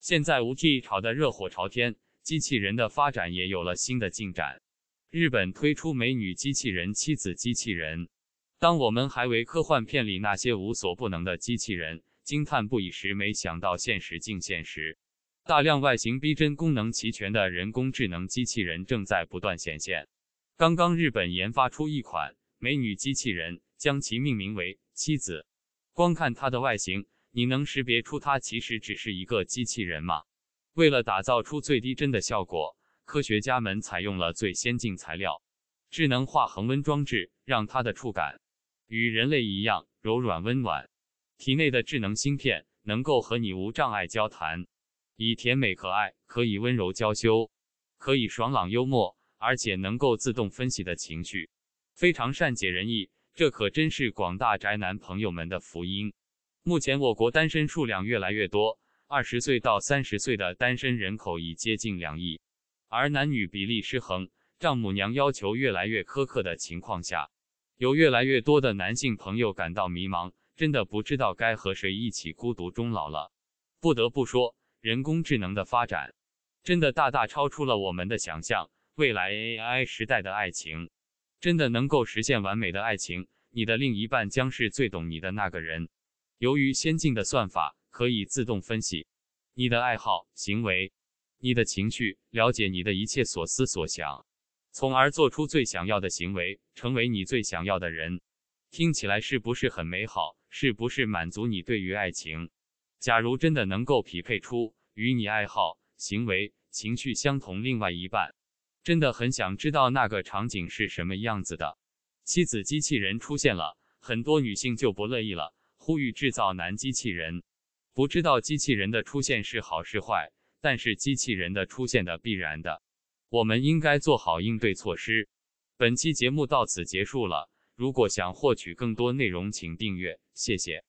现在无 g 炒得热火朝天，机器人的发展也有了新的进展。日本推出美女机器人妻子机器人。当我们还为科幻片里那些无所不能的机器人惊叹不已时，没想到现实竟现实，大量外形逼真、功能齐全的人工智能机器人正在不断显现。刚刚，日本研发出一款美女机器人，将其命名为妻子。光看它的外形。你能识别出它其实只是一个机器人吗？为了打造出最低真的效果，科学家们采用了最先进材料，智能化恒温装置让它的触感与人类一样柔软温暖。体内的智能芯片能够和你无障碍交谈，以甜美可爱，可以温柔娇羞，可以爽朗幽默，而且能够自动分析的情绪，非常善解人意。这可真是广大宅男朋友们的福音。目前我国单身数量越来越多，二十岁到三十岁的单身人口已接近两亿，而男女比例失衡，丈母娘要求越来越苛刻的情况下，有越来越多的男性朋友感到迷茫，真的不知道该和谁一起孤独终老了。不得不说，人工智能的发展真的大大超出了我们的想象，未来 AI 时代的爱情，真的能够实现完美的爱情，你的另一半将是最懂你的那个人。由于先进的算法可以自动分析你的爱好、行为、你的情绪，了解你的一切所思所想，从而做出最想要的行为，成为你最想要的人。听起来是不是很美好？是不是满足你对于爱情？假如真的能够匹配出与你爱好、行为、情绪相同，另外一半，真的很想知道那个场景是什么样子的。妻子机器人出现了，很多女性就不乐意了。呼吁制造男机器人，不知道机器人的出现是好是坏，但是机器人的出现的必然的，我们应该做好应对措施。本期节目到此结束了，如果想获取更多内容，请订阅，谢谢。